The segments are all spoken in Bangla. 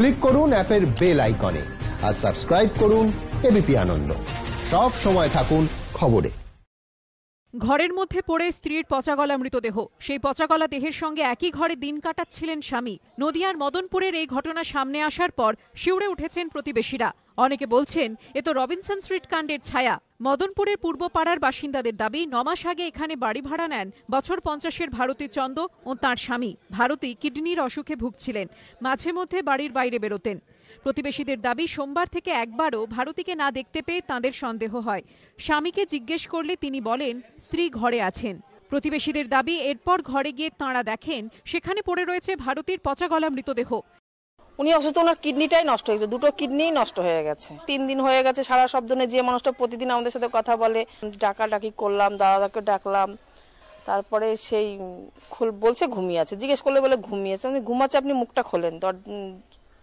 ক্লিক করুন অ্যাপের বেল আইকনে আর সাবস্ক্রাইব করুন এবিপি আনন্দ সব সময় থাকুন খবরে ঘরের মধ্যে পড়ে স্ত্রীর পচাগলা মৃতদেহ সেই পচাগলা দেহের সঙ্গে একই ঘরে দিন কাটাচ্ছিলেন স্বামী নদিয়ার মদনপুরের এই ঘটনা সামনে আসার পর শিউড়ে উঠেছেন প্রতিবেশীরা অনেকে বলছেন এ তো রবিনসন স্ট্রিট কাণ্ডের ছায়া মদনপুরের পূর্ব পাড়ার বাসিন্দাদের দাবি নমাস আগে এখানে বাড়ি ভাড়া নেন বছর পঞ্চাশের ভারতী চন্দ ও তাঁর স্বামী ভারতী কিডনির অসুখে ভুগছিলেন মাঝে মধ্যে বাড়ির বাইরে বেরোতেন প্রতিবেশীদের দাবি সোমবার থেকে একবারও ভারতীকে না দেখতে পেয়ে তাঁদের সন্দেহ হয় স্বামীকে জিজ্ঞেস করলে তিনি বলেন স্ত্রী ঘরে আছেন প্রতিবেশীদের দাবি এরপর ঘরে গিয়ে তাঁরা দেখেন সেখানে পড়ে রয়েছে ভারতীর পচাগলা মৃতদেহ উনি অসুস্থ ওনার কিডনিটাই নষ্ট হয়েছে দুটো কিডনিই নষ্ট হয়ে গেছে তিন দিন হয়ে গেছে সারা শব্দ যে মানুষটা প্রতিদিন আমাদের সাথে কথা বলে ডাকি করলাম দাদাকে ডাকলাম তারপরে সেই খুল বলছে ঘুমিয়ে আছে জিজ্ঞেস করলে বলে ঘুমিয়েছে আমি ঘুমাচ্ছে আপনি মুখটা খোলেন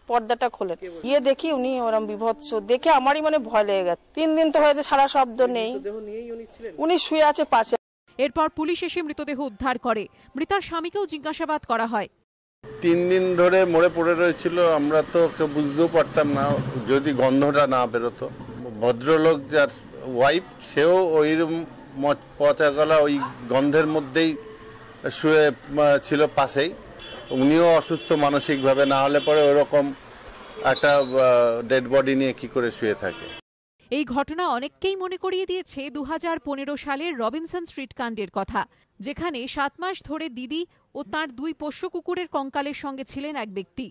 পর্দাটা খোলেন গিয়ে দেখি উনি ওরম বিভৎস দেখে আমারই মানে ভয় লেগে গেছে তিন দিন তো হয়েছে সারা শব্দ নেই উনি শুয়ে আছে পাশে এরপর পুলিশ এসে মৃতদেহ উদ্ধার করে মৃতার স্বামীকেও জিজ্ঞাসাবাদ করা হয় তিন দিন ধরে মরে পড়ে রয়েছিল আমরা তো কেউ বুঝতেও পারতাম না যদি গন্ধটা না বেরোতো ভদ্রলোক যার ওয়াইফ সেও ওই পচা পচাগলা ওই গন্ধের মধ্যেই শুয়ে ছিল পাশেই উনিও অসুস্থ মানসিকভাবে না হলে পরে ওরকম একটা ডেড বডি নিয়ে কি করে শুয়ে থাকে এই ঘটনা অনেককেই মনে করিয়ে দিয়েছে দু সালের রবিনসন স্ট্রিট কাণ্ডের কথা যেখানে সাত মাস ধরে দিদি ও তার দুই পোষ্য কুকুরের কঙ্কালের সঙ্গে ছিলেন এক ব্যক্তি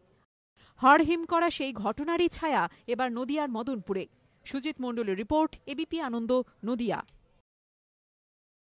হরহিম করা সেই ঘটনারই ছায়া এবার নদিয়ার মদনপুরে সুজিত মণ্ডলের রিপোর্ট এবিপি আনন্দ নদিয়া